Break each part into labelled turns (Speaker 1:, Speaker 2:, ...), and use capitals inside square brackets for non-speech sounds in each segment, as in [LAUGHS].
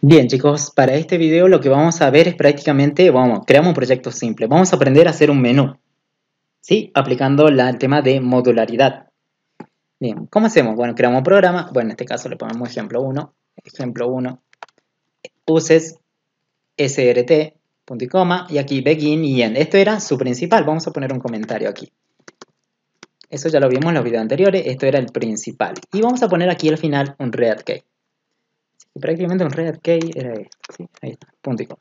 Speaker 1: Bien chicos, para este video lo que vamos a ver es prácticamente, vamos, creamos un proyecto simple. Vamos a aprender a hacer un menú, ¿sí? Aplicando el tema de modularidad. Bien, ¿cómo hacemos? Bueno, creamos un programa, bueno, en este caso le ponemos ejemplo 1, ejemplo 1, uses srt, punto y coma, y aquí begin y end. Esto era su principal, vamos a poner un comentario aquí. Eso ya lo vimos en los videos anteriores, esto era el principal. Y vamos a poner aquí al final un red prácticamente un Red Key era esto. Ahí está, punto y coma.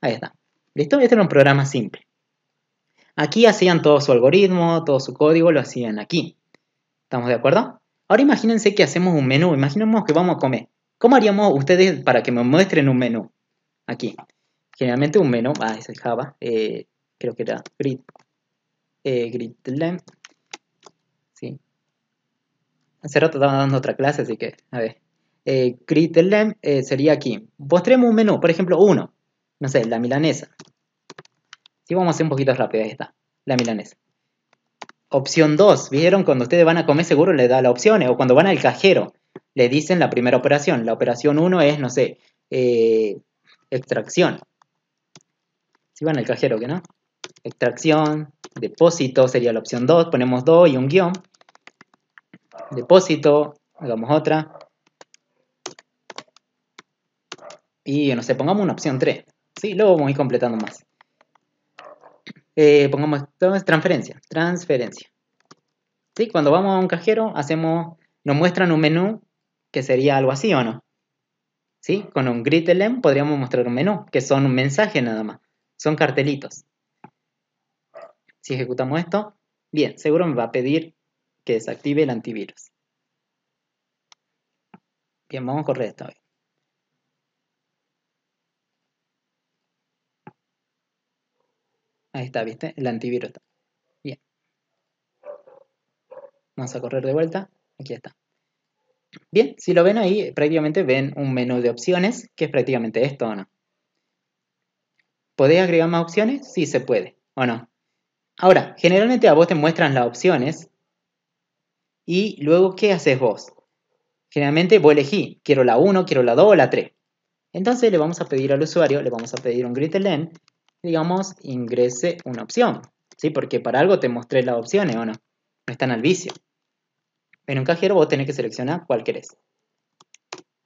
Speaker 1: Ahí está. ¿Listo? Este era un programa simple. Aquí hacían todo su algoritmo, todo su código, lo hacían aquí. ¿Estamos de acuerdo? Ahora imagínense que hacemos un menú, imaginemos que vamos a comer. ¿Cómo haríamos ustedes para que me muestren un menú? Aquí. Generalmente un menú, ah, ese es Java, eh, creo que era grid, eh, Sí. Hace rato estaba dando otra clase, así que, a ver, eh, eh, sería aquí. Postremos un menú, por ejemplo, uno. No sé, la milanesa. Si vamos a hacer un poquito rápido, ahí está. La milanesa. Opción 2. ¿Vieron? Cuando ustedes van a comer seguro Le da la opción. Eh, o cuando van al cajero, le dicen la primera operación. La operación 1 es, no sé, eh, extracción. Si van al cajero, ¿qué no? Extracción, depósito sería la opción 2. Ponemos 2 y un guión. Depósito, hagamos otra. Y no sé, pongamos una opción 3. Sí, luego vamos a ir completando más. Eh, pongamos entonces transferencia. Transferencia. ¿Sí? Cuando vamos a un cajero, hacemos, nos muestran un menú que sería algo así o no. ¿Sí? Con un grid podríamos mostrar un menú, que son un mensaje nada más. Son cartelitos. Si ejecutamos esto, bien, seguro me va a pedir que desactive el antivirus. Bien, vamos a correr esto. Ahí está, ¿viste? El antivirus está. Bien. Vamos a correr de vuelta. Aquí está. Bien, si lo ven ahí, prácticamente ven un menú de opciones, que es prácticamente esto o no. ¿Podéis agregar más opciones? Sí, se puede, o no. Ahora, generalmente a vos te muestran las opciones y luego, ¿qué haces vos? Generalmente vos elegí, quiero la 1, quiero la 2 o la 3. Entonces le vamos a pedir al usuario, le vamos a pedir un length digamos, ingrese una opción. ¿Sí? Porque para algo te mostré las opciones o no. No están al vicio. En un cajero vos tenés que seleccionar cuál querés.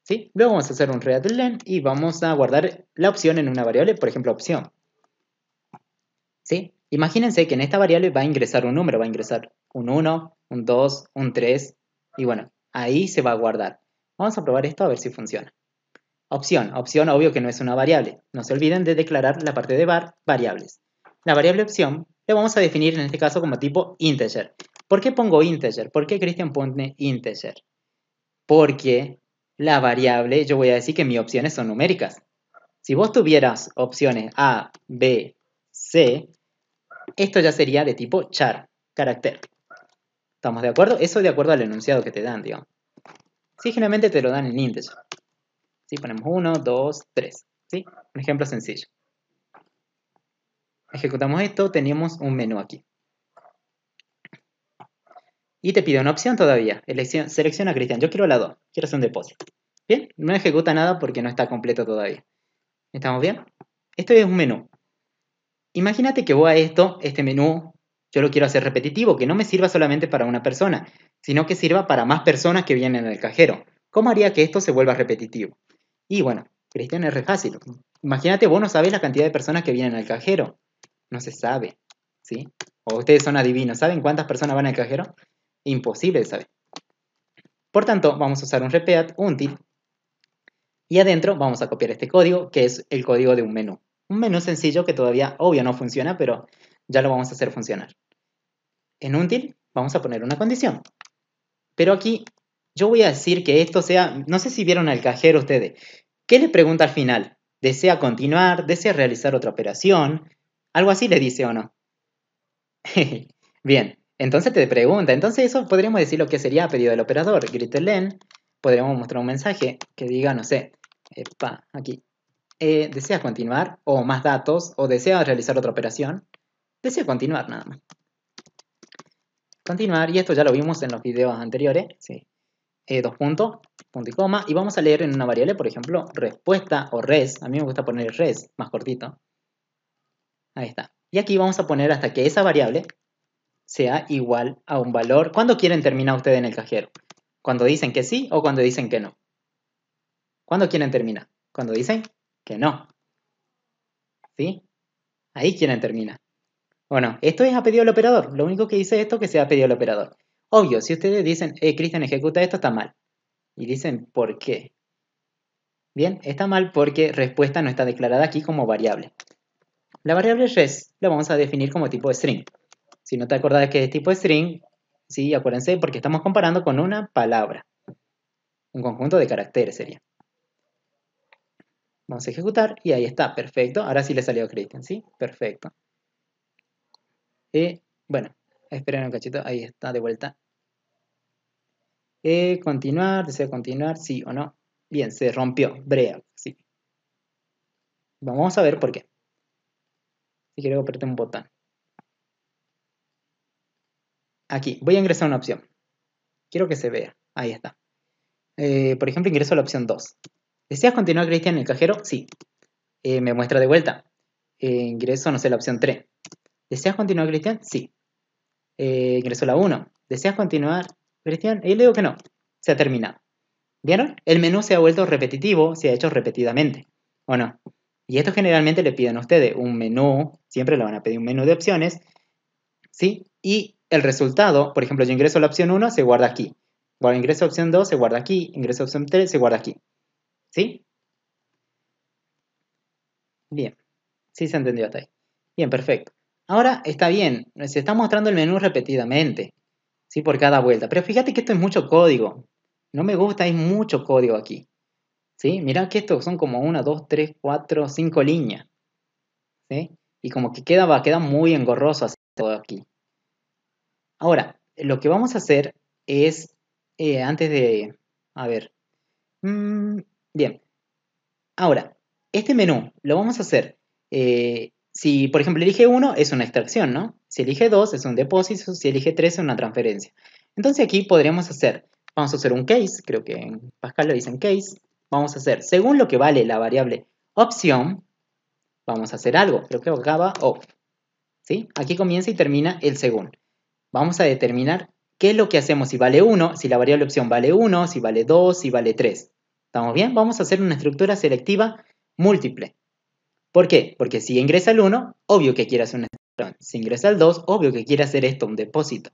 Speaker 1: ¿Sí? Luego vamos a hacer un ReadLend y vamos a guardar la opción en una variable, por ejemplo, opción. ¿Sí? Imagínense que en esta variable va a ingresar un número, va a ingresar un 1, un 2, un 3, y bueno, ahí se va a guardar. Vamos a probar esto a ver si funciona. Opción. Opción obvio que no es una variable. No se olviden de declarar la parte de var variables. La variable opción la vamos a definir en este caso como tipo integer. ¿Por qué pongo integer? ¿Por qué Christian pone integer? Porque la variable, yo voy a decir que mis opciones son numéricas. Si vos tuvieras opciones A, B, C, esto ya sería de tipo char, carácter. ¿Estamos de acuerdo? Eso de acuerdo al enunciado que te dan, digamos. Sí, generalmente te lo dan en integer. Ponemos 1, 2, 3, Un ejemplo sencillo. Ejecutamos esto, tenemos un menú aquí. Y te pide una opción todavía. Elección, selecciona Cristian. Yo quiero la 2. Quiero hacer un depósito. Bien, no ejecuta nada porque no está completo todavía. ¿Estamos bien? Esto es un menú. Imagínate que voy a esto, este menú, yo lo quiero hacer repetitivo, que no me sirva solamente para una persona, sino que sirva para más personas que vienen al cajero. ¿Cómo haría que esto se vuelva repetitivo? Y bueno, Cristian es re fácil. Imagínate, vos no sabés la cantidad de personas que vienen al cajero. No se sabe, ¿sí? O ustedes son adivinos, ¿saben cuántas personas van al cajero? Imposible de saber. Por tanto, vamos a usar un repeat útil y adentro vamos a copiar este código, que es el código de un menú. Un menú sencillo que todavía, obvio, no funciona, pero ya lo vamos a hacer funcionar. En útil vamos a poner una condición. Pero aquí yo voy a decir que esto sea, no sé si vieron al cajero ustedes, ¿Qué le pregunta al final? ¿Desea continuar? ¿Desea realizar otra operación? Algo así le dice o no. [LAUGHS] Bien, entonces te pregunta. Entonces eso podríamos decir lo que sería a pedido del operador. len, podríamos mostrar un mensaje que diga, no sé, epa, aquí. Eh, ¿Deseas continuar? O más datos. O desea realizar otra operación. Desea continuar nada más. Continuar, y esto ya lo vimos en los videos anteriores. Sí. Eh, dos puntos, punto y coma, y vamos a leer en una variable, por ejemplo, respuesta o res, a mí me gusta poner res, más cortito. Ahí está. Y aquí vamos a poner hasta que esa variable sea igual a un valor. ¿Cuándo quieren terminar ustedes en el cajero? ¿Cuando dicen que sí o cuando dicen que no? ¿Cuándo quieren terminar? Cuando dicen que no. ¿Sí? Ahí quieren terminar. Bueno, esto es a pedido del operador. Lo único que dice esto es que sea ha pedido del operador. Obvio, si ustedes dicen, eh, Cristian, ejecuta esto, está mal. Y dicen, ¿por qué? Bien, está mal porque respuesta no está declarada aquí como variable. La variable res la vamos a definir como tipo de string. Si no te acordás que es tipo de string, sí, acuérdense, porque estamos comparando con una palabra. Un conjunto de caracteres sería. Vamos a ejecutar y ahí está, perfecto. Ahora sí le salió Christian, ¿sí? Perfecto. Y eh, bueno, esperen un cachito, ahí está de vuelta. Eh, continuar, desea continuar, sí o no. Bien, se rompió, brea, sí. Vamos a ver por qué. Si quiero apretar un botón. Aquí, voy a ingresar una opción. Quiero que se vea. Ahí está. Eh, por ejemplo, ingreso a la opción 2. ¿Deseas continuar, Cristian, en el cajero? Sí. Eh, me muestra de vuelta. ingreso, no sé, la opción 3. ¿Deseas continuar, Cristian? Sí. ingreso a la 1. ¿Deseas continuar? Cristian, y le digo que no, se ha terminado. ¿Vieron? El menú se ha vuelto repetitivo, se ha hecho repetidamente, ¿o no? Y esto generalmente le piden a ustedes un menú, siempre le van a pedir un menú de opciones, ¿sí? Y el resultado, por ejemplo, yo ingreso la opción 1, se guarda aquí. Bueno, ingreso a opción 2, se guarda aquí. Ingreso a opción 3, se guarda aquí. ¿Sí? Bien. Sí se entendió hasta ahí. Bien, perfecto. Ahora está bien, se está mostrando el menú repetidamente. ¿sí? por cada vuelta. Pero fíjate que esto es mucho código. No me gusta, hay mucho código aquí. ¿sí? Mirá que esto son como una, dos, tres, cuatro, cinco líneas. ¿sí? Y como que queda, queda muy engorroso así todo aquí. Ahora, lo que vamos a hacer es, eh, antes de, a ver, mm, bien. Ahora, este menú lo vamos a hacer eh, si, por ejemplo, elige 1 es una extracción, ¿no? Si elige 2 es un depósito, si elige 3 es una transferencia. Entonces aquí podríamos hacer, vamos a hacer un case, creo que en Pascal lo dicen case, vamos a hacer, según lo que vale la variable opción, vamos a hacer algo, creo que acaba, ¿sí? Aquí comienza y termina el según. Vamos a determinar qué es lo que hacemos si vale 1, si la variable opción vale 1, si vale 2, si vale 3. ¿Estamos bien? Vamos a hacer una estructura selectiva múltiple. ¿Por qué? Porque si ingresa el 1, obvio que quiere hacer un Si ingresa el 2, obvio que quiere hacer esto, un depósito.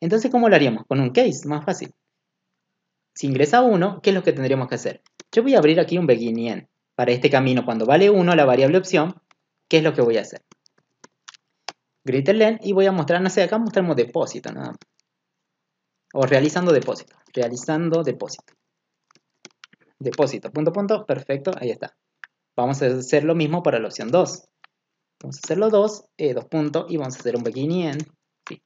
Speaker 1: Entonces, ¿cómo lo haríamos? Con un case, más fácil. Si ingresa 1, ¿qué es lo que tendríamos que hacer? Yo voy a abrir aquí un end. Para este camino, cuando vale 1 la variable opción, ¿qué es lo que voy a hacer? Greater y voy a mostrar, no sé, acá mostramos depósito, nada O realizando depósito, realizando depósito. Depósito, punto, punto, perfecto, ahí está. Vamos a hacer lo mismo para la opción 2. Vamos a hacerlo 2, dos, eh, puntos, y vamos a hacer un begin y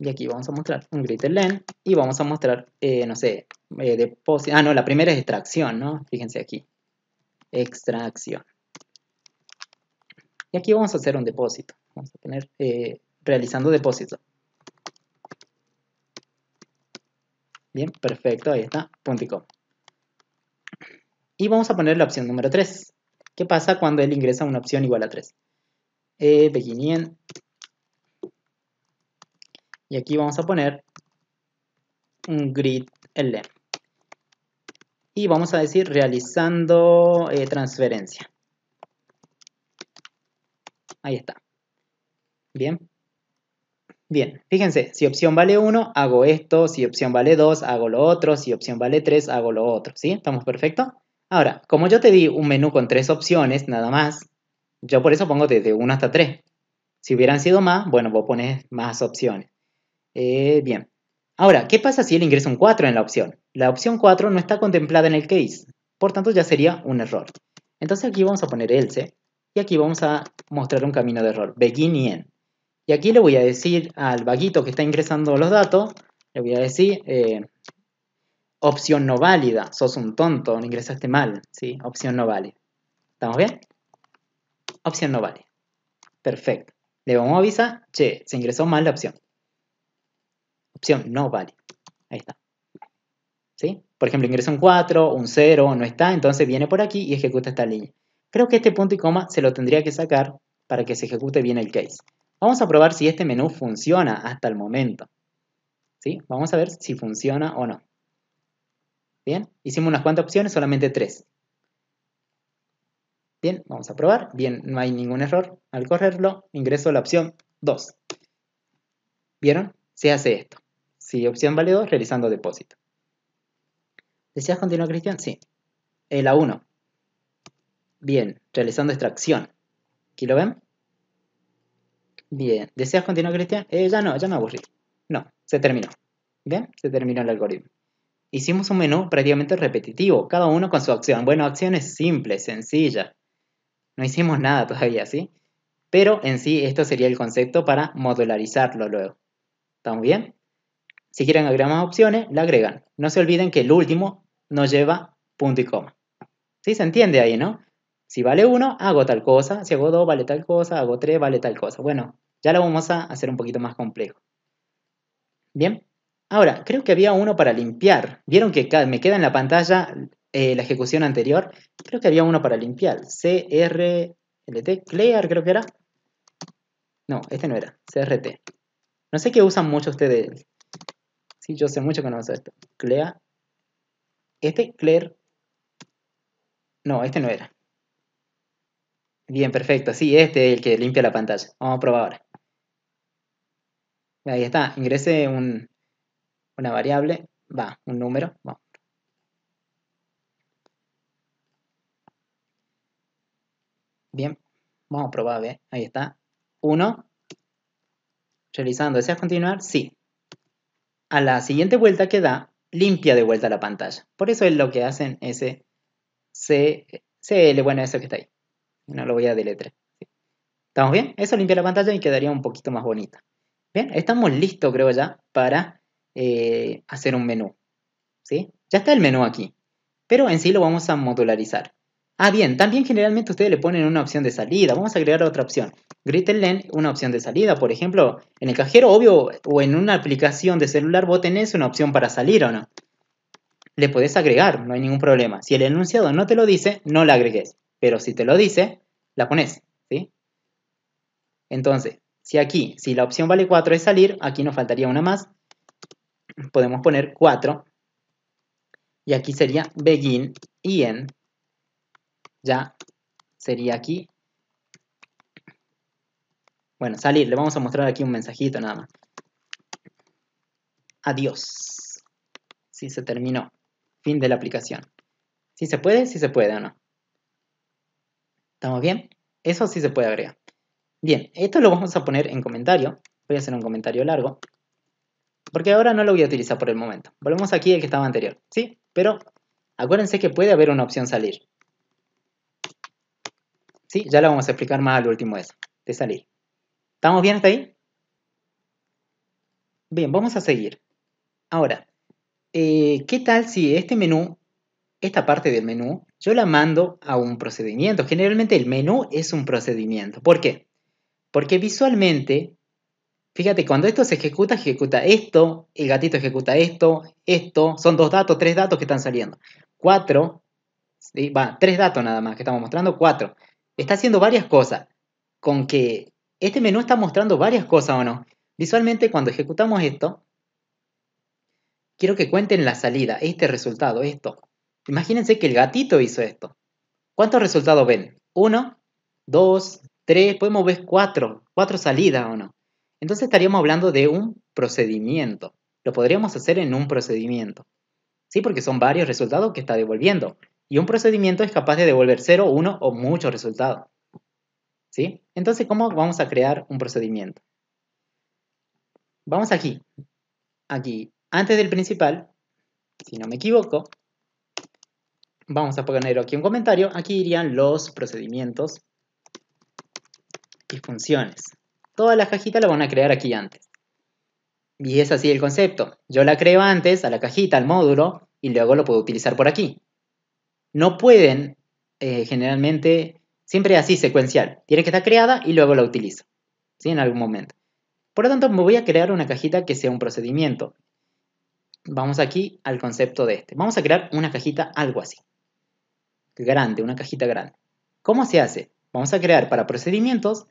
Speaker 1: Y aquí vamos a mostrar un greater length y vamos a mostrar, eh, no sé, eh, depósito. Ah, no, la primera es extracción, ¿no? Fíjense aquí. Extracción. Y aquí vamos a hacer un depósito. Vamos a tener, realizando depósito. Bien, perfecto, ahí está, punto y coma. Y vamos a poner la opción número 3. ¿Qué pasa cuando él ingresa una opción igual a 3? Eh, Y aquí vamos a poner un grid L. Y vamos a decir realizando eh, transferencia. Ahí está. Bien. Bien, fíjense, si opción vale 1, hago esto, si opción vale 2, hago lo otro, si opción vale 3, hago lo otro, ¿sí? ¿Estamos perfecto? Ahora, como yo te di un menú con tres opciones nada más, yo por eso pongo desde 1 hasta 3. Si hubieran sido más, bueno, vos pones más opciones. Eh, bien. Ahora, ¿qué pasa si él ingresa un 4 en la opción? La opción 4 no está contemplada en el case, por tanto ya sería un error. Entonces aquí vamos a poner else y aquí vamos a mostrar un camino de error, begin y end. Y aquí le voy a decir al vaguito que está ingresando los datos, le voy a decir, eh, opción no válida. Sos un tonto, ingresaste mal. ¿sí? Opción no válida. ¿Estamos bien? Opción no válida. Perfecto. Le vamos a avisar, che, se ingresó mal la opción. Opción no válida. Ahí está. ¿Sí? Por ejemplo, ingresa un 4, un 0, no está, entonces viene por aquí y ejecuta esta línea. Creo que este punto y coma se lo tendría que sacar para que se ejecute bien el case. Vamos a probar si este menú funciona hasta el momento. ¿Sí? Vamos a ver si funciona o no. Bien, hicimos unas cuantas opciones, solamente tres. Bien, vamos a probar. Bien, no hay ningún error. Al correrlo, ingreso la opción 2. ¿Vieron? Se hace esto. Si sí, opción vale realizando depósito. ¿Deseas continuar, Cristian? Sí. Eh, a 1. Bien, realizando extracción. ¿Aquí lo ven? Bien. ¿Deseas continuar, Cristian? Eh, ya no, ya me aburrí. No, se terminó. ¿Bien? Se terminó el algoritmo hicimos un menú prácticamente repetitivo, cada uno con su acción. Bueno, es simple, sencilla. No hicimos nada todavía, ¿sí? Pero en sí, esto sería el concepto para modularizarlo luego. ¿Estamos bien? Si quieren agregar más opciones, la agregan. No se olviden que el último no lleva punto y coma. ¿Sí se entiende ahí, no? Si vale 1, hago tal cosa. Si hago 2, vale tal cosa. Hago 3, vale tal cosa. Bueno, ya lo vamos a hacer un poquito más complejo. ¿Bien? Ahora, creo que había uno para limpiar. ¿Vieron que me queda en la pantalla eh, la ejecución anterior? Creo que había uno para limpiar. CRLT, clear creo que era. No, este no era. CRT. No sé qué usan mucho ustedes. Sí, yo sé mucho que no uso esto. Clear. Este, clear. No, este no era. Bien, perfecto. Sí, este es el que limpia la pantalla. Vamos a probar ahora. Ahí está. Ingrese un, una variable, va, un número, vamos. Bien, vamos a probar, ver. ahí está. Uno. realizando, a continuar? Sí. A la siguiente vuelta que da, limpia de vuelta la pantalla. Por eso es lo que hacen ese CL, bueno, eso que está ahí. No lo voy a deletrear. ¿Estamos bien? Eso limpia la pantalla y quedaría un poquito más bonita. Bien, estamos listos, creo ya, para eh, hacer un menú. ¿sí? Ya está el menú aquí, pero en sí lo vamos a modularizar. Ah, bien, también generalmente ustedes le ponen una opción de salida. Vamos a agregar otra opción. Gritelen, una opción de salida. Por ejemplo, en el cajero, obvio, o en una aplicación de celular, vos tenés una opción para salir o no. Le podés agregar, no hay ningún problema. Si el enunciado no te lo dice, no la agregues. Pero si te lo dice, la pones. Entonces, si aquí, si la opción vale 4 es salir, aquí nos faltaría una más, podemos poner 4. Y aquí sería begin y end. Ya sería aquí. Bueno, salir. Le vamos a mostrar aquí un mensajito nada más. Adiós. Si se terminó. Fin de la aplicación. Si se puede, si se puede o no. ¿Estamos bien? Eso sí se puede agregar. Bien, esto lo vamos a poner en comentario. Voy a hacer un comentario largo. Porque ahora no lo voy a utilizar por el momento. Volvemos aquí al que estaba anterior, ¿sí? Pero acuérdense que puede haber una opción salir. ¿Sí? Ya la vamos a explicar más al último eso, de salir. ¿Estamos bien hasta ahí? Bien, vamos a seguir. Ahora, eh, ¿qué tal si este menú, esta parte del menú, yo la mando a un procedimiento? Generalmente el menú es un procedimiento. ¿Por qué? Porque visualmente Fíjate, cuando esto se ejecuta, ejecuta esto, el gatito ejecuta esto, esto, son dos datos, tres datos que están saliendo. Cuatro, tres datos nada más que estamos mostrando, cuatro. Está haciendo varias cosas. Con que este menú está mostrando varias cosas o no. Visualmente, cuando ejecutamos esto, quiero que cuenten la salida, este resultado, esto. Imagínense que el gatito hizo esto. ¿Cuántos resultados ven? Uno, dos, tres, podemos ver cuatro, cuatro salidas o no. Entonces estaríamos hablando de un procedimiento. Lo podríamos hacer en un procedimiento. ¿Sí? Porque son varios resultados que está devolviendo. Y un procedimiento es capaz de devolver 0, 1 o muchos resultados. ¿Sí? Entonces, ¿cómo vamos a crear un procedimiento? Vamos aquí. Aquí, antes del principal, si no me equivoco, vamos a poner aquí un comentario. Aquí irían los procedimientos y funciones. Toda las cajitas la van a crear aquí antes. Y es así el concepto. Yo la creo antes a la cajita, al módulo, y luego lo puedo utilizar por aquí. No pueden, eh, generalmente, siempre así secuencial. Tiene que estar creada y luego la utilizo. ¿Sí? En algún momento. Por lo tanto, me voy a crear una cajita que sea un procedimiento. Vamos aquí al concepto de este. Vamos a crear una cajita algo así. Grande, una cajita grande. ¿Cómo se hace? Vamos a crear para procedimientos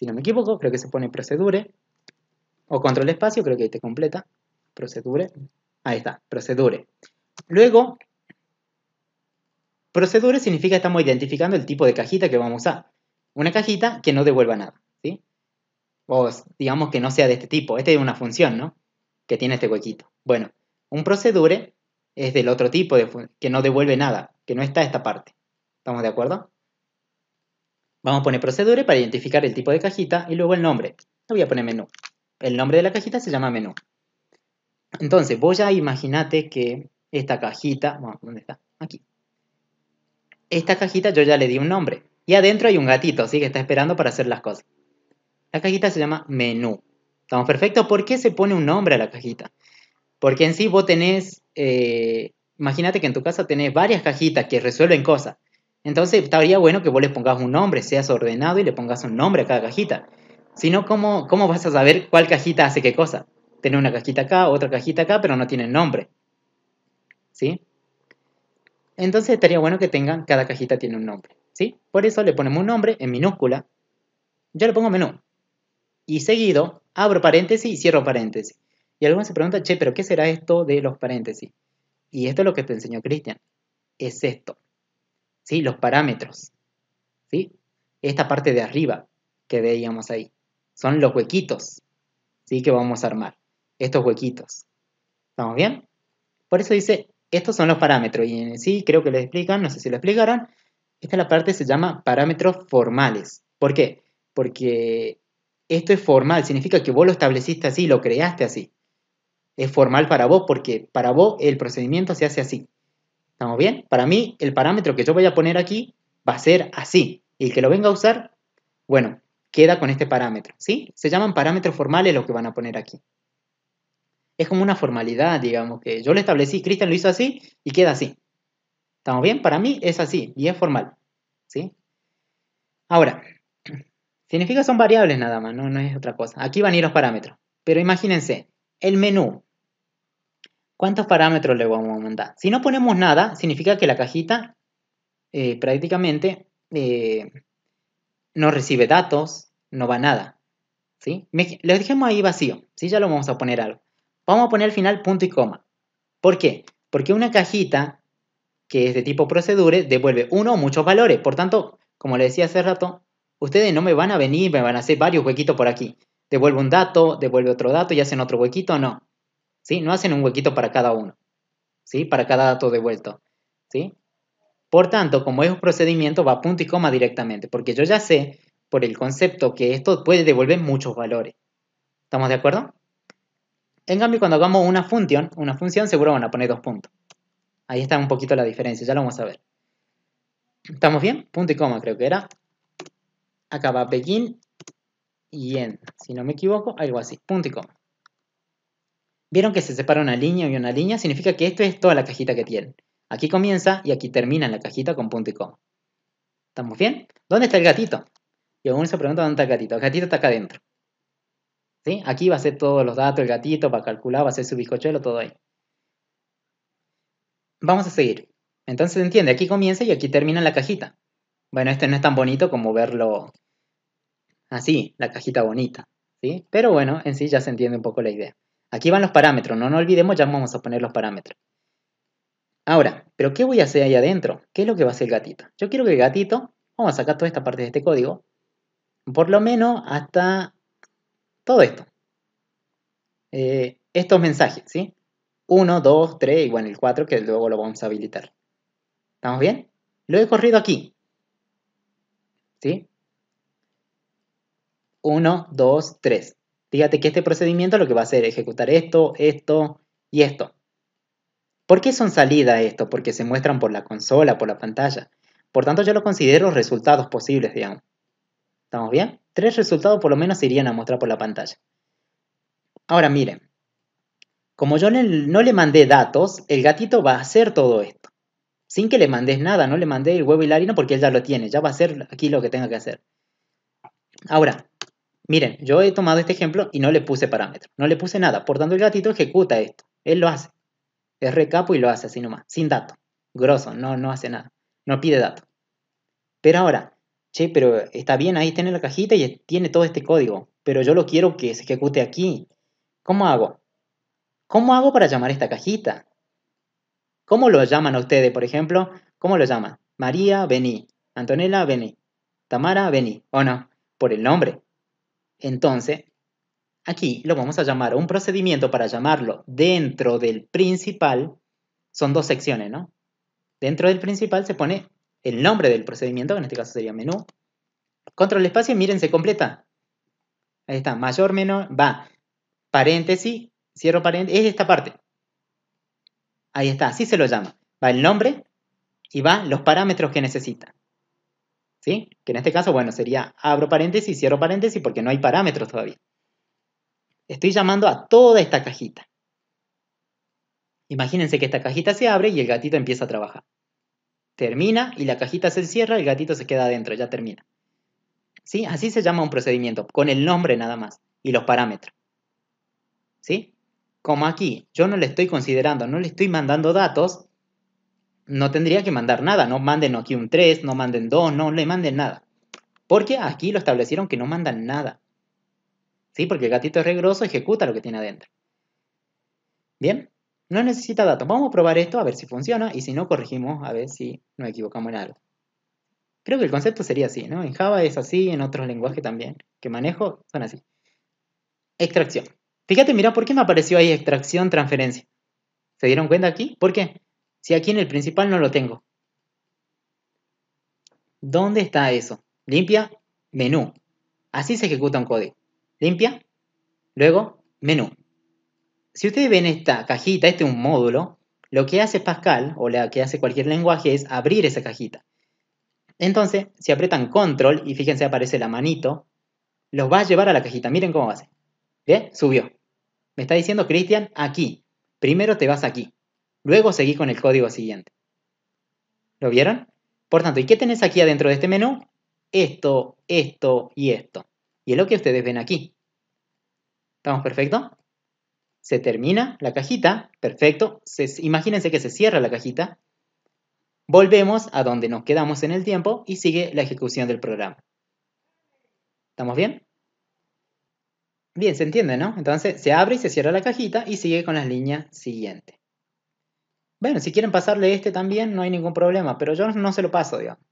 Speaker 1: si no me equivoco, creo que se pone procedure. O control espacio, creo que ahí te completa. Procedure. Ahí está, procedure. Luego, procedure significa que estamos identificando el tipo de cajita que vamos a usar. Una cajita que no devuelva nada, ¿sí? O digamos que no sea de este tipo. Esta es una función, ¿no? Que tiene este huequito. Bueno, un procedure es del otro tipo, de que no devuelve nada, que no está esta parte. ¿Estamos de acuerdo? Vamos a poner procedure para identificar el tipo de cajita y luego el nombre. voy a poner menú. El nombre de la cajita se llama menú. Entonces, voy a imagínate que esta cajita, ¿dónde está? Aquí. Esta cajita yo ya le di un nombre. Y adentro hay un gatito, ¿sí? Que está esperando para hacer las cosas. La cajita se llama menú. ¿Estamos perfectos? ¿Por qué se pone un nombre a la cajita? Porque en sí vos tenés, eh, imagínate que en tu casa tenés varias cajitas que resuelven cosas. Entonces estaría bueno que vos le pongas un nombre, seas ordenado y le pongas un nombre a cada cajita. Si no, ¿cómo, vas a saber cuál cajita hace qué cosa? tiene una cajita acá, otra cajita acá, pero no tiene nombre. ¿Sí? Entonces estaría bueno que tengan, cada cajita tiene un nombre. ¿Sí? Por eso le ponemos un nombre en minúscula. Yo le pongo menú. Y seguido, abro paréntesis y cierro paréntesis. Y algunos se pregunta che, pero ¿qué será esto de los paréntesis? Y esto es lo que te enseñó Cristian. Es esto los parámetros. ¿sí? Esta parte de arriba que veíamos ahí son los huequitos ¿sí? que vamos a armar. Estos huequitos. ¿Estamos bien? Por eso dice, estos son los parámetros. Y en sí, creo que les explican, no sé si lo explicarán, Esta es la parte que se llama parámetros formales. ¿Por qué? Porque esto es formal, significa que vos lo estableciste así, lo creaste así. Es formal para vos porque para vos el procedimiento se hace así. ¿Estamos bien? Para mí, el parámetro que yo voy a poner aquí va a ser así. Y el que lo venga a usar, bueno, queda con este parámetro, ¿sí? Se llaman parámetros formales lo que van a poner aquí. Es como una formalidad, digamos, que yo lo establecí, Cristian lo hizo así y queda así. ¿Estamos bien? Para mí es así y es formal, ¿sí? Ahora, significa son variables nada más, ¿no? no es otra cosa. Aquí van a ir los parámetros. Pero imagínense, el menú ¿Cuántos parámetros le vamos a mandar? Si no ponemos nada, significa que la cajita eh, prácticamente eh, no recibe datos, no va nada. ¿sí? Lo dejemos ahí vacío, ¿sí? ya lo vamos a poner algo. Vamos a poner al final punto y coma. ¿Por qué? Porque una cajita que es de tipo procedure devuelve uno o muchos valores. Por tanto, como le decía hace rato, ustedes no me van a venir, me van a hacer varios huequitos por aquí. Devuelve un dato, devuelve otro dato y hacen otro huequito, no. No hacen un huequito para cada uno, ¿sí? Para cada dato devuelto, ¿sí? Por tanto, como es un procedimiento, va punto y coma directamente, porque yo ya sé por el concepto que esto puede devolver muchos valores. ¿Estamos de acuerdo? En cambio, cuando hagamos una función, una función seguro van a poner dos puntos. Ahí está un poquito la diferencia, ya lo vamos a ver. ¿Estamos bien? Punto y coma creo que era. Acá va begin y end si no me equivoco, algo así. Punto y coma. ¿Vieron que se separa una línea y una línea? Significa que esto es toda la cajita que tienen. Aquí comienza y aquí termina la cajita con punto y coma. ¿Estamos bien? ¿Dónde está el gatito? Y aún se pregunta dónde está el gatito. El gatito está acá adentro. Aquí va a ser todos los datos, el gatito va a calcular, va a ser su bizcochuelo, todo ahí. Vamos a seguir. Entonces se entiende, aquí comienza y aquí termina la cajita. Bueno, este no es tan bonito como verlo así, la cajita bonita. ¿sí? Pero bueno, en sí ya se entiende un poco la idea. Aquí van los parámetros, no nos olvidemos, ya vamos a poner los parámetros. Ahora, ¿pero qué voy a hacer ahí adentro? ¿Qué es lo que va a hacer el gatito? Yo quiero que el gatito, vamos a sacar toda esta parte de este código, por lo menos hasta todo esto. Eh, estos mensajes, ¿sí? 1, 2, 3 y bueno, el 4 que luego lo vamos a habilitar. ¿Estamos bien? Lo he corrido aquí. ¿Sí? 1, 2, 3. Fíjate que este procedimiento lo que va a hacer es ejecutar esto, esto y esto. ¿Por qué son salida esto? Porque se muestran por la consola, por la pantalla. Por tanto, yo lo considero resultados posibles, digamos. ¿Estamos bien? Tres resultados por lo menos se irían a mostrar por la pantalla. Ahora miren, como yo no le mandé datos, el gatito va a hacer todo esto. Sin que le mandes nada, no le mandé el huevo y la harina porque él ya lo tiene, ya va a hacer aquí lo que tenga que hacer. Ahora, Miren, yo he tomado este ejemplo y no le puse parámetros, no le puse nada. Por tanto, el gatito ejecuta esto. Él lo hace. Es recapo y lo hace así nomás, sin dato. Grosso, no, no hace nada. No pide datos. Pero ahora, che, pero está bien, ahí tiene la cajita y tiene todo este código. Pero yo lo quiero que se ejecute aquí. ¿Cómo hago? ¿Cómo hago para llamar esta cajita? ¿Cómo lo llaman a ustedes, por ejemplo? ¿Cómo lo llaman? María, vení. Antonella, vení. Tamara, vení. ¿O no? Por el nombre entonces, aquí lo vamos a llamar un procedimiento para llamarlo dentro del principal. Son dos secciones, ¿no? Dentro del principal se pone el nombre del procedimiento, que en este caso sería menú. Control espacio, miren, se completa. Ahí está, mayor, menor, va. Paréntesis, cierro paréntesis, es esta parte. Ahí está, así se lo llama. Va el nombre y va los parámetros que necesita. Que en este caso, bueno, sería abro paréntesis, cierro paréntesis porque no hay parámetros todavía. Estoy llamando a toda esta cajita. Imagínense que esta cajita se abre y el gatito empieza a trabajar. Termina y la cajita se cierra, el gatito se queda adentro, ya termina. ¿Sí? Así se llama un procedimiento, con el nombre nada más y los parámetros. ¿Sí? Como aquí, yo no le estoy considerando, no le estoy mandando datos, no tendría que mandar nada, no manden aquí un 3, no manden 2, no le manden nada. Porque aquí lo establecieron que no mandan nada. ¿Sí? Porque el gatito es regroso, ejecuta lo que tiene adentro. Bien, no necesita datos. Vamos a probar esto a ver si funciona y si no, corregimos a ver si nos equivocamos en algo. Creo que el concepto sería así, ¿no? En Java es así, en otros lenguajes también que manejo son así. Extracción. Fíjate, mira, ¿por qué me apareció ahí extracción, transferencia? ¿Se dieron cuenta aquí? ¿Por qué? Si aquí en el principal no lo tengo. ¿Dónde está eso? Limpia, menú. Así se ejecuta un código. Limpia, luego menú. Si ustedes ven esta cajita, este es un módulo, lo que hace Pascal o lo que hace cualquier lenguaje es abrir esa cajita. Entonces, si apretan control y fíjense aparece la manito, los va a llevar a la cajita. Miren cómo hace. ¿Ve? Subió. Me está diciendo Cristian, aquí. Primero te vas aquí. Luego seguí con el código siguiente. ¿Lo vieron? Por tanto, ¿y qué tenés aquí adentro de este menú? Esto, esto y esto. Y es lo que ustedes ven aquí. ¿Estamos perfecto? Se termina la cajita, perfecto. imagínense que se cierra la cajita. Volvemos a donde nos quedamos en el tiempo y sigue la ejecución del programa. ¿Estamos bien? Bien, se entiende, ¿no? Entonces se abre y se cierra la cajita y sigue con las líneas siguientes. Bueno, si quieren pasarle este también, no hay ningún problema, pero yo no se lo paso, digamos.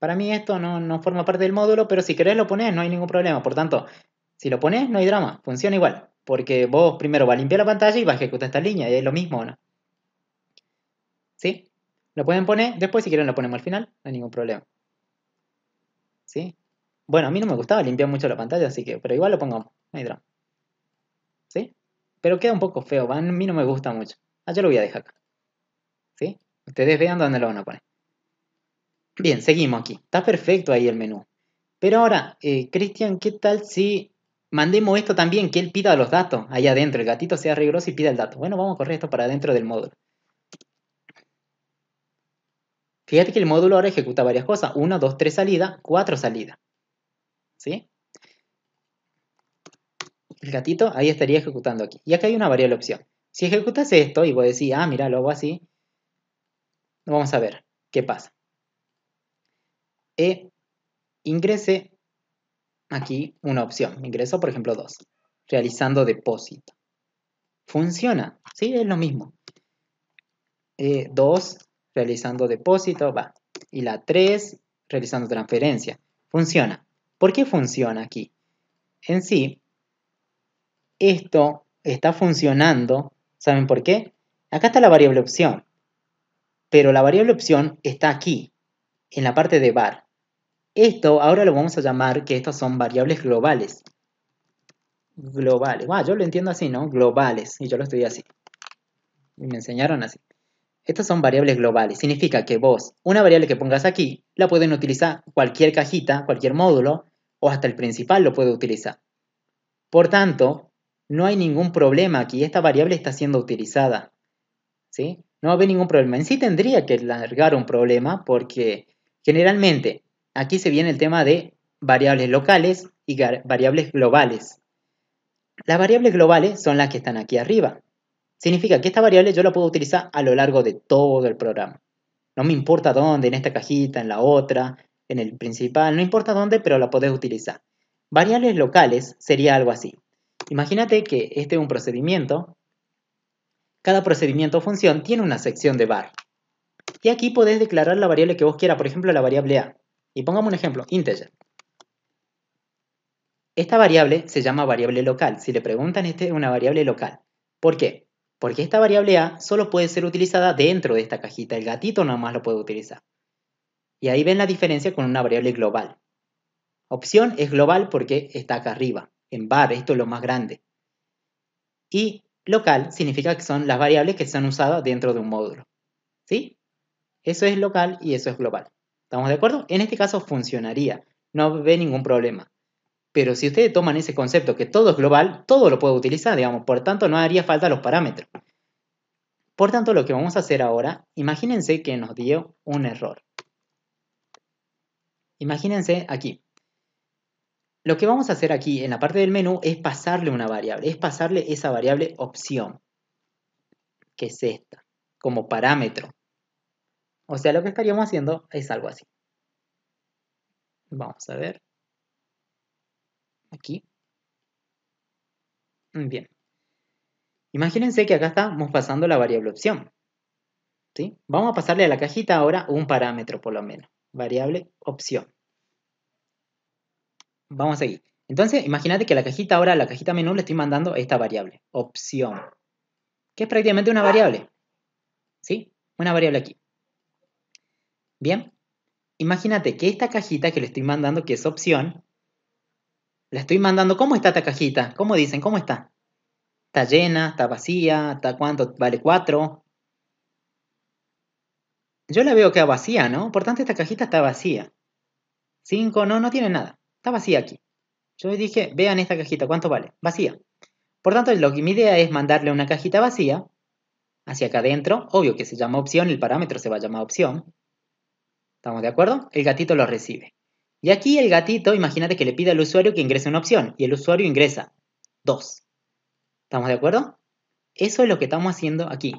Speaker 1: Para mí esto no, forma parte del módulo, pero si querés lo ponés, no hay ningún problema. Por tanto, si lo pones, no hay drama, funciona igual. Porque vos primero vas a limpiar la pantalla y vas a ejecutar esta línea, y es lo mismo, ¿no? ¿Sí? Lo pueden poner, después si quieren lo ponemos al final, no hay ningún problema. ¿Sí? Bueno, a mí no me gustaba limpiar mucho la pantalla, así que, pero igual lo pongamos, no hay drama. ¿Sí? Pero queda un poco feo, a mí no me gusta mucho. Ah, yo lo voy a dejar acá. ¿sí? Ustedes vean dónde lo van a poner. Bien, seguimos aquí. Está perfecto ahí el menú. Pero ahora, eh, Cristian, ¿qué tal si mandemos esto también, que él pida los datos allá adentro? El gatito sea riguroso y pida el dato. Bueno, vamos a correr esto para adentro del módulo. Fíjate que el módulo ahora ejecuta varias cosas. Una, dos, tres salidas, cuatro salidas. ¿Sí? El gatito ahí estaría ejecutando aquí. Y acá hay una variable opción. Si ejecutas esto y vos decís, ah, mira, lo hago así, Vamos a ver qué pasa. E ingrese aquí una opción. Ingreso, por ejemplo, 2. Realizando depósito. Funciona. Sí, es lo mismo. 2, e, realizando depósito, va. Y la 3, realizando transferencia. Funciona. ¿Por qué funciona aquí? En sí, esto está funcionando. ¿Saben por qué? Acá está la variable opción. Pero la variable opción está aquí, en la parte de bar. Esto ahora lo vamos a llamar que estas son variables globales. Globales. yo lo entiendo así, ¿no? Globales. Y yo lo estoy así. Y me enseñaron así. Estas son variables globales. Significa que vos, una variable que pongas aquí, la pueden utilizar cualquier cajita, cualquier módulo, o hasta el principal lo puede utilizar. Por tanto, no hay ningún problema aquí. Esta variable está siendo utilizada. ¿Sí? no va a haber ningún problema. En sí tendría que largar un problema porque generalmente aquí se viene el tema de variables locales y variables globales. Las variables globales son las que están aquí arriba. Significa que esta variable yo la puedo utilizar a lo largo de todo el programa. No me importa dónde, en esta cajita, en la otra, en el principal, no importa dónde, pero la podés utilizar. Variables locales sería algo así. Imagínate que este es un procedimiento cada procedimiento o función tiene una sección de var. Y aquí podés declarar la variable que vos quieras, por ejemplo la variable a. Y pongamos un ejemplo, integer. Esta variable se llama variable local. Si le preguntan, este es una variable local. ¿Por qué? Porque esta variable a solo puede ser utilizada dentro de esta cajita. El gatito nada más lo puede utilizar. Y ahí ven la diferencia con una variable global. Opción es global porque está acá arriba, en var, esto es lo más grande. Y Local significa que son las variables que se han usado dentro de un módulo. ¿Sí? Eso es local y eso es global. ¿Estamos de acuerdo? En este caso funcionaría, no ve ningún problema. Pero si ustedes toman ese concepto que todo es global, todo lo puede utilizar, digamos, por tanto no haría falta los parámetros. Por tanto, lo que vamos a hacer ahora, imagínense que nos dio un error. Imagínense aquí, lo que vamos a hacer aquí en la parte del menú es pasarle una variable, es pasarle esa variable opción, que es esta, como parámetro. O sea, lo que estaríamos haciendo es algo así. Vamos a ver. Aquí. Bien. Imagínense que acá estamos pasando la variable opción. ¿sí? Vamos a pasarle a la cajita ahora un parámetro, por lo menos. Variable opción. Vamos a seguir. Entonces, imagínate que la cajita ahora, la cajita menú, le estoy mandando esta variable, opción, que es prácticamente una variable. ¿Sí? Una variable aquí. Bien. Imagínate que esta cajita que le estoy mandando, que es opción, la estoy mandando, ¿cómo está esta cajita? ¿Cómo dicen? ¿Cómo está? ¿Está llena? ¿Está vacía? ¿Está cuánto? ¿Vale 4? Yo la veo que vacía, ¿no? Por tanto, esta cajita está vacía. 5, no, no tiene nada. Está vacía aquí. Yo dije, vean esta cajita, ¿cuánto vale? Vacía. Por tanto, mi idea es mandarle una cajita vacía hacia acá adentro. Obvio que se llama opción, el parámetro se va a llamar opción. ¿Estamos de acuerdo? El gatito lo recibe. Y aquí el gatito, imagínate que le pide al usuario que ingrese una opción y el usuario ingresa dos. ¿Estamos de acuerdo? Eso es lo que estamos haciendo aquí.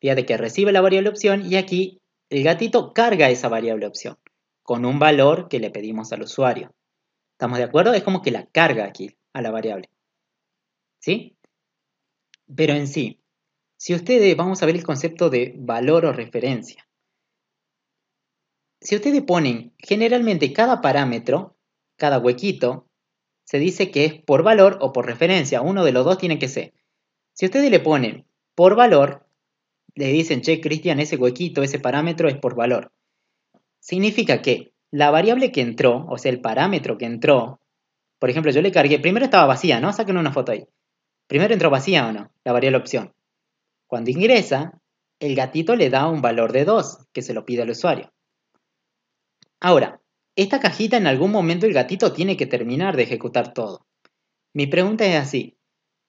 Speaker 1: Fíjate que recibe la variable opción y aquí el gatito carga esa variable opción con un valor que le pedimos al usuario. ¿Estamos de acuerdo? Es como que la carga aquí a la variable. ¿Sí? Pero en sí, si ustedes, vamos a ver el concepto de valor o referencia. Si ustedes ponen generalmente cada parámetro, cada huequito, se dice que es por valor o por referencia. Uno de los dos tiene que ser. Si ustedes le ponen por valor, le dicen, che, Cristian, ese huequito, ese parámetro es por valor. Significa que la variable que entró, o sea, el parámetro que entró, por ejemplo, yo le cargué, primero estaba vacía, ¿no? Saquen una foto ahí. Primero entró vacía o no, la variable opción. Cuando ingresa, el gatito le da un valor de 2, que se lo pide al usuario. Ahora, esta cajita en algún momento el gatito tiene que terminar de ejecutar todo. Mi pregunta es así,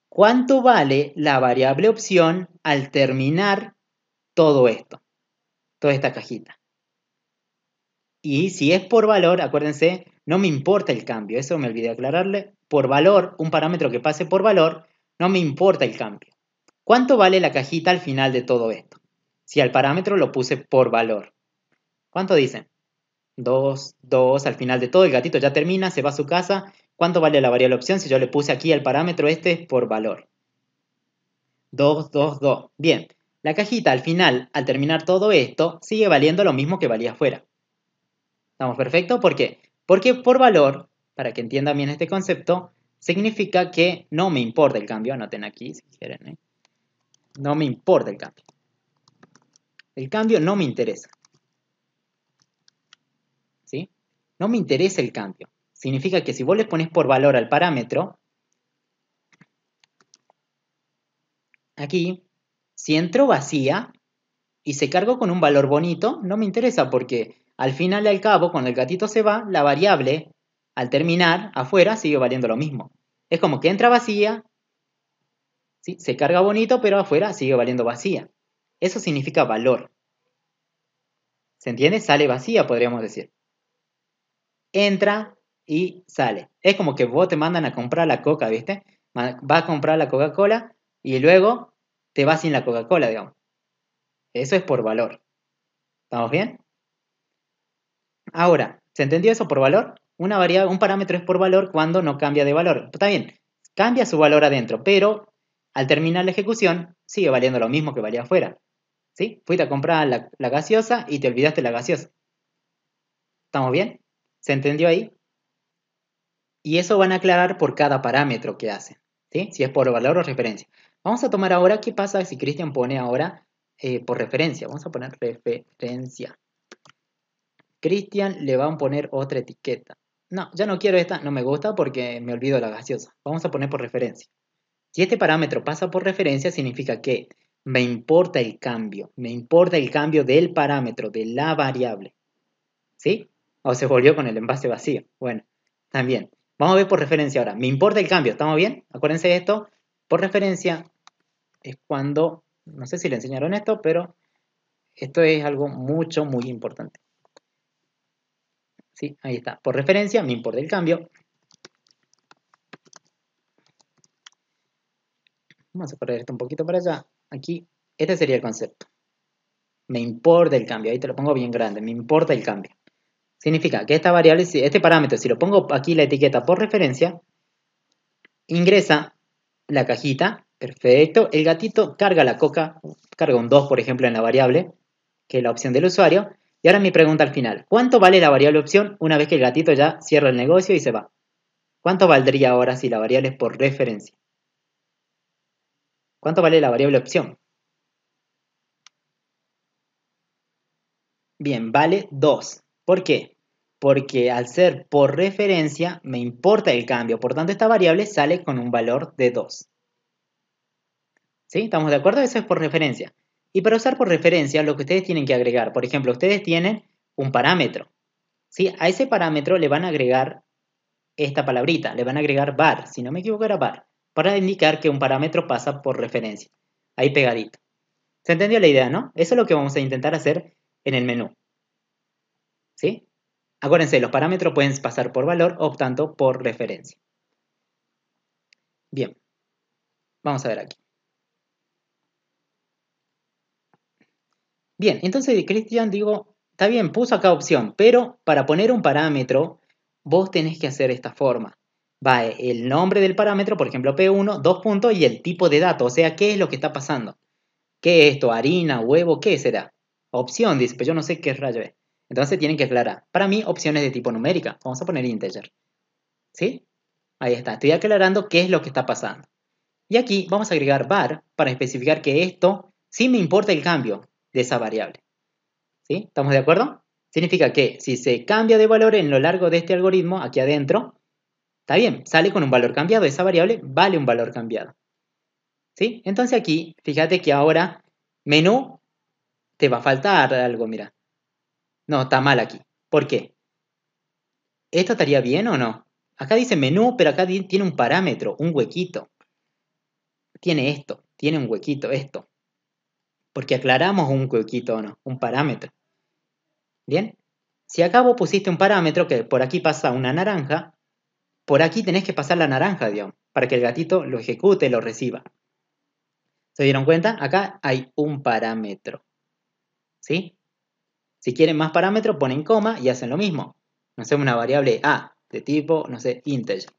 Speaker 1: ¿cuánto vale la variable opción al terminar todo esto? Toda esta cajita. Y si es por valor, acuérdense, no me importa el cambio, eso me olvidé aclararle. Por valor, un parámetro que pase por valor, no me importa el cambio. ¿Cuánto vale la cajita al final de todo esto? Si al parámetro lo puse por valor. ¿Cuánto dicen? 2, 2, al final de todo el gatito ya termina, se va a su casa. ¿Cuánto vale la variable opción si yo le puse aquí al parámetro este por valor? 2, 2, 2. Bien, la cajita al final, al terminar todo esto, sigue valiendo lo mismo que valía afuera perfecto. ¿Por qué? Porque por valor, para que entiendan bien este concepto, significa que no me importa el cambio. Anoten aquí si quieren. ¿eh? No me importa el cambio. El cambio no me interesa. ¿Sí? No me interesa el cambio. Significa que si vos le pones por valor al parámetro, aquí, si entro vacía y se cargo con un valor bonito, no me interesa porque al final y al cabo, cuando el gatito se va, la variable, al terminar, afuera, sigue valiendo lo mismo. Es como que entra vacía, se carga bonito, pero afuera sigue valiendo vacía. Eso significa valor. ¿Se entiende? Sale vacía, podríamos decir. Entra y sale. Es como que vos te mandan a comprar la coca, ¿viste? Va a comprar la Coca-Cola y luego te vas sin la Coca-Cola, digamos. Eso es por valor. ¿Estamos bien? Ahora, ¿se entendió eso por valor? un parámetro es por valor cuando no cambia de valor. Está bien, cambia su valor adentro, pero al terminar la ejecución sigue valiendo lo mismo que valía afuera. ¿Sí? Fuiste a comprar la, gaseosa y te olvidaste la gaseosa. ¿Estamos bien? ¿Se entendió ahí? Y eso van a aclarar por cada parámetro que hacen, Si es por valor o referencia. Vamos a tomar ahora qué pasa si Cristian pone ahora eh, por referencia. Vamos a poner referencia. Cristian le va a poner otra etiqueta. No, ya no quiero esta, no me gusta porque me olvido la gaseosa. Vamos a poner por referencia. Si este parámetro pasa por referencia, significa que me importa el cambio, me importa el cambio del parámetro, de la variable. ¿Sí? O se volvió con el envase vacío. Bueno, también. Vamos a ver por referencia ahora. Me importa el cambio, ¿estamos bien? Acuérdense de esto. Por referencia es cuando, no sé si le enseñaron esto, pero esto es algo mucho, muy importante. ¿sí? Ahí está. Por referencia, me importa el cambio. Vamos a correr esto un poquito para allá. Aquí, este sería el concepto. Me importa el cambio. Ahí te lo pongo bien grande. Me importa el cambio. Significa que esta variable, este parámetro, si lo pongo aquí la etiqueta por referencia, ingresa la cajita. Perfecto. El gatito carga la coca, carga un 2, por ejemplo, en la variable, que es la opción del usuario. Y ahora mi pregunta al final, ¿cuánto vale la variable opción una vez que el gatito ya cierra el negocio y se va? ¿Cuánto valdría ahora si la variable es por referencia? ¿Cuánto vale la variable opción? Bien, vale 2. ¿Por qué? Porque al ser por referencia me importa el cambio, por tanto esta variable sale con un valor de 2. ¿Sí? ¿Estamos de acuerdo? Eso es por referencia. Y para usar por referencia, lo que ustedes tienen que agregar, por ejemplo, ustedes tienen un parámetro. ¿sí? A ese parámetro le van a agregar esta palabrita, le van a agregar var, si no me equivoco era var, para indicar que un parámetro pasa por referencia. Ahí pegadito. ¿Se entendió la idea, no? Eso es lo que vamos a intentar hacer en el menú. ¿Sí? Acuérdense, los parámetros pueden pasar por valor o, tanto, por referencia. Bien, vamos a ver aquí. Bien, entonces Cristian digo, está bien, puso acá opción, pero para poner un parámetro, vos tenés que hacer esta forma. Va el nombre del parámetro, por ejemplo P1, dos puntos y el tipo de dato, o sea, qué es lo que está pasando. ¿Qué es esto? ¿Harina? ¿Huevo? ¿Qué será? Opción, dice, pero yo no sé qué rayo es. Entonces tienen que aclarar. Para mí, opciones de tipo numérica. Vamos a poner integer. ¿Sí? Ahí está. Estoy aclarando qué es lo que está pasando. Y aquí vamos a agregar var para especificar que esto sí me importa el cambio de esa variable. ¿Sí? ¿Estamos de acuerdo? Significa que si se cambia de valor en lo largo de este algoritmo, aquí adentro, está bien, sale con un valor cambiado, esa variable vale un valor cambiado. ¿Sí? Entonces aquí, fíjate que ahora menú te va a faltar algo, mira. No, está mal aquí. ¿Por qué? ¿Esto estaría bien o no? Acá dice menú, pero acá tiene un parámetro, un huequito. Tiene esto, tiene un huequito, esto porque aclaramos un ¿no? un parámetro. Bien, si acá vos pusiste un parámetro que por aquí pasa una naranja, por aquí tenés que pasar la naranja, digamos, para que el gatito lo ejecute, lo reciba. ¿Se dieron cuenta? Acá hay un parámetro. ¿Sí? Si quieren más parámetros, ponen coma y hacen lo mismo. No sé, una variable A de tipo, no sé, integer.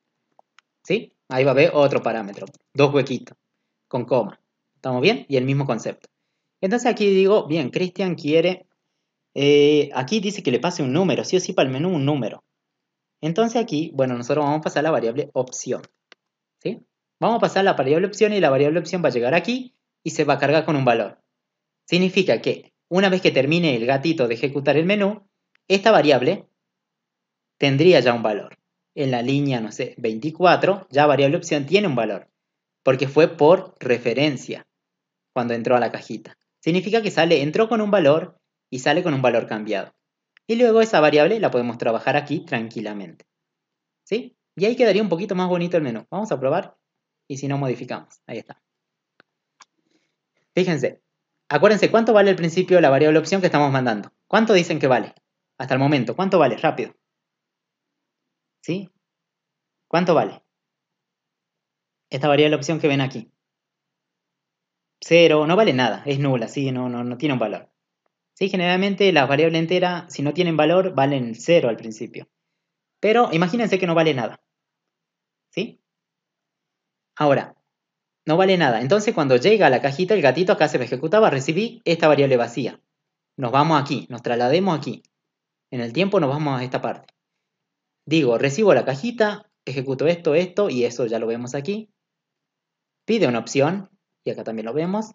Speaker 1: ¿Sí? Ahí va a haber otro parámetro. Dos huequitos con coma. ¿Estamos bien? Y el mismo concepto. Entonces aquí digo, bien, Cristian quiere, eh, aquí dice que le pase un número, sí o sí para el menú un número. Entonces aquí, bueno, nosotros vamos a pasar la variable opción. ¿sí? Vamos a pasar la variable opción y la variable opción va a llegar aquí y se va a cargar con un valor. Significa que una vez que termine el gatito de ejecutar el menú, esta variable tendría ya un valor. En la línea, no sé, 24, ya variable opción tiene un valor, porque fue por referencia cuando entró a la cajita significa que sale, entró con un valor y sale con un valor cambiado. Y luego esa variable la podemos trabajar aquí tranquilamente. ¿Sí? Y ahí quedaría un poquito más bonito el menú. Vamos a probar y si no modificamos. Ahí está. Fíjense. Acuérdense, ¿cuánto vale al principio la variable opción que estamos mandando? ¿Cuánto dicen que vale? Hasta el momento, ¿cuánto vale? Rápido. ¿Sí? ¿Cuánto vale? Esta variable opción que ven aquí cero, no vale nada, es nula, ¿sí? no, no, no tiene un valor. ¿Sí? Generalmente las variables enteras, si no tienen valor, valen cero al principio. Pero imagínense que no vale nada. ¿Sí? Ahora, no vale nada. Entonces cuando llega a la cajita, el gatito acá se me ejecutaba, recibí esta variable vacía. Nos vamos aquí, nos traslademos aquí. En el tiempo nos vamos a esta parte. Digo, recibo la cajita, ejecuto esto, esto y eso ya lo vemos aquí. Pide una opción, y acá también lo vemos,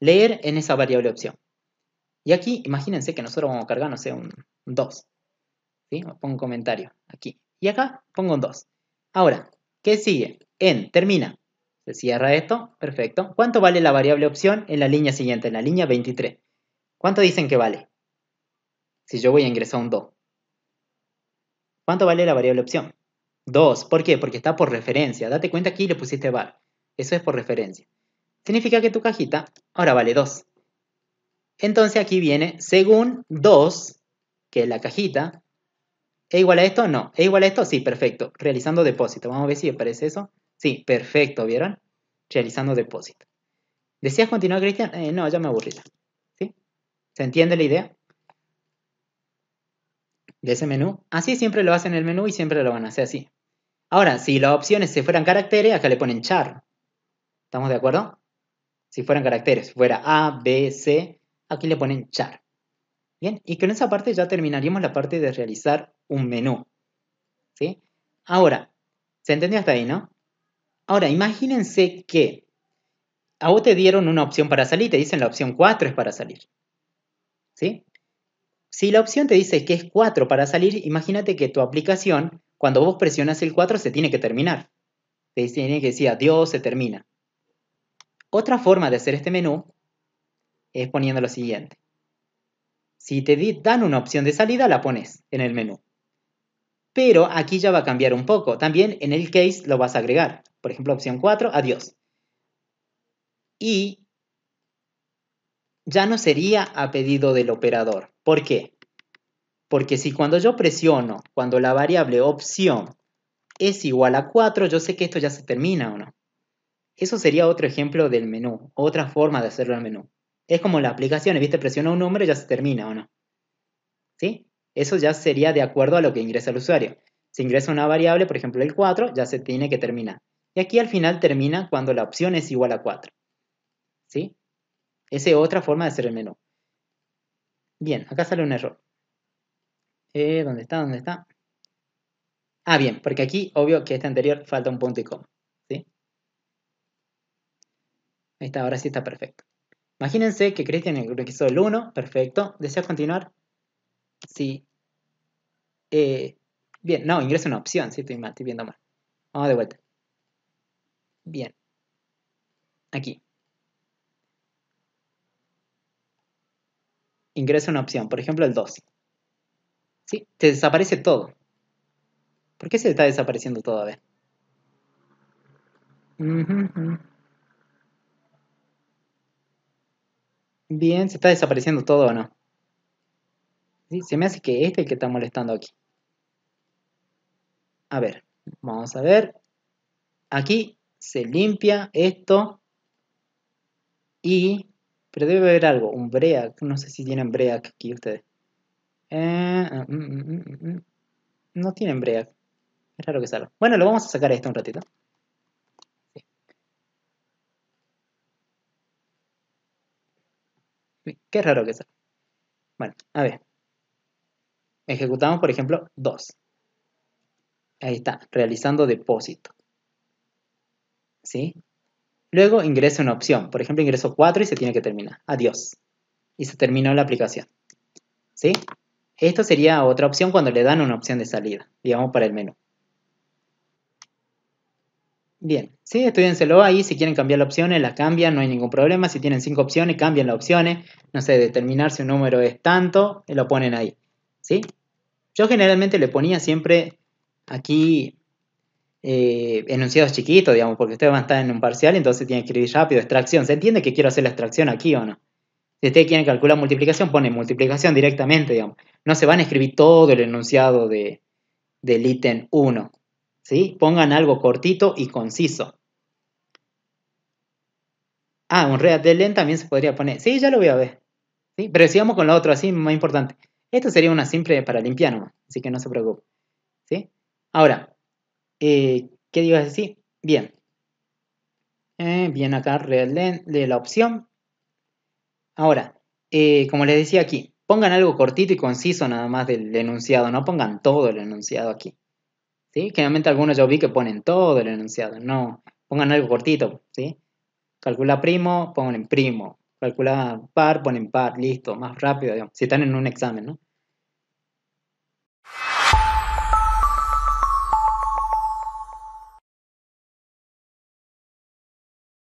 Speaker 1: leer en esa variable opción. Y aquí, imagínense que nosotros vamos a cargar, no sé, un 2. ¿sí? Pongo un comentario aquí. Y acá pongo un 2. Ahora, ¿qué sigue? En, termina. Se cierra esto, perfecto. ¿Cuánto vale la variable opción en la línea siguiente, en la línea 23? ¿Cuánto dicen que vale? Si yo voy a ingresar un 2. ¿Cuánto vale la variable opción? 2. ¿Por qué? Porque está por referencia. Date cuenta aquí le pusiste var. Eso es por referencia significa que tu cajita ahora vale 2. Entonces aquí viene según 2, que es la cajita, ¿Es igual a esto? No. ¿Es igual a esto? Sí, perfecto. Realizando depósito. Vamos a ver si aparece eso. Sí, perfecto, ¿vieron? Realizando depósito. ¿Decías continuar, Cristian? Eh, no, ya me aburrí ¿Sí? ¿Se entiende la idea? De ese menú. Así siempre lo hacen en el menú y siempre lo van a hacer así. Ahora, si las opciones se fueran caracteres, acá le ponen char. ¿Estamos de acuerdo? Si fueran caracteres, fuera A, B, C, aquí le ponen char. Bien, y con esa parte ya terminaríamos la parte de realizar un menú. ¿Sí? Ahora, ¿se entendió hasta ahí, no? Ahora, imagínense que a vos te dieron una opción para salir, te dicen la opción 4 es para salir. ¿Sí? Si la opción te dice que es 4 para salir, imagínate que tu aplicación, cuando vos presionas el 4, se tiene que terminar. Te tiene que decir adiós, se termina. Otra forma de hacer este menú es poniendo lo siguiente. Si te dan una opción de salida, la pones en el menú. Pero aquí ya va a cambiar un poco. También en el case lo vas a agregar. Por ejemplo, opción 4, adiós. Y ya no sería a pedido del operador. ¿Por qué? Porque si cuando yo presiono, cuando la variable opción es igual a 4, yo sé que esto ya se termina o no. Eso sería otro ejemplo del menú, otra forma de hacerlo al menú. Es como la aplicación, ¿viste? Presiona un número y ya se termina, ¿o no? ¿Sí? Eso ya sería de acuerdo a lo que ingresa el usuario. Si ingresa una variable, por ejemplo el 4, ya se tiene que terminar. Y aquí al final termina cuando la opción es igual a 4. ¿Sí? Esa es otra forma de hacer el menú. Bien, acá sale un error. Eh, ¿Dónde está? ¿Dónde está? Ah, bien, porque aquí, obvio que este anterior falta un punto y coma. Ahí está, ahora sí está perfecto. Imagínense que Cristian ingresó el 1, perfecto. ¿Deseas continuar? Sí. Eh, bien, no, ingresa una opción, sí, estoy, mal, estoy viendo mal. Vamos de vuelta. Bien. Aquí. Ingresa una opción, por ejemplo el 2. ¿Sí? Te desaparece todo. ¿Por qué se está desapareciendo todo? A ver. Bien, ¿se está desapareciendo todo o no? se me hace que este es el que está molestando aquí. A ver, vamos a ver. Aquí se limpia esto. Y... Pero debe haber algo, un break. No sé si tienen break aquí ustedes. Eh, mm, mm, mm, no tienen break. Es raro que salga. Bueno, lo vamos a sacar esto un ratito. Qué raro que sea. Bueno, a ver. Ejecutamos, por ejemplo, 2. Ahí está, realizando depósito. ¿Sí? Luego ingreso una opción. Por ejemplo, ingreso 4 y se tiene que terminar. Adiós. Y se terminó la aplicación. ¿Sí? Esto sería otra opción cuando le dan una opción de salida, digamos, para el menú. Bien, sí, estudiénselo ahí. Si quieren cambiar las opciones, eh, la cambian, no hay ningún problema. Si tienen cinco opciones, cambian las opciones. No sé, determinar si un número es tanto, eh, lo ponen ahí. ¿Sí? Yo generalmente le ponía siempre aquí eh, enunciados chiquitos, digamos, porque ustedes van a estar en un parcial, entonces tienen que escribir rápido. Extracción, ¿se entiende que quiero hacer la extracción aquí o no? Si ustedes quieren calcular multiplicación, ponen multiplicación directamente, digamos. No se van a escribir todo el enunciado del ítem 1 ¿sí? Pongan algo cortito y conciso. Ah, un Real también se podría poner. Sí, ya lo voy a ver. ¿sí? Pero sigamos con lo otro, así más importante. Esto sería una simple para limpiar nomás, así que no se preocupe. ¿sí? Ahora, eh, ¿qué digo así? Bien. Eh, bien acá, len, de la opción. Ahora, eh, como les decía aquí, pongan algo cortito y conciso nada más del enunciado, no pongan todo el enunciado aquí. ¿sí? Generalmente algunos yo vi que ponen todo el enunciado, no, pongan algo cortito, ¿sí? Calcula primo, ponen primo, calcula par, ponen par, listo, más rápido, si están en un examen, ¿no?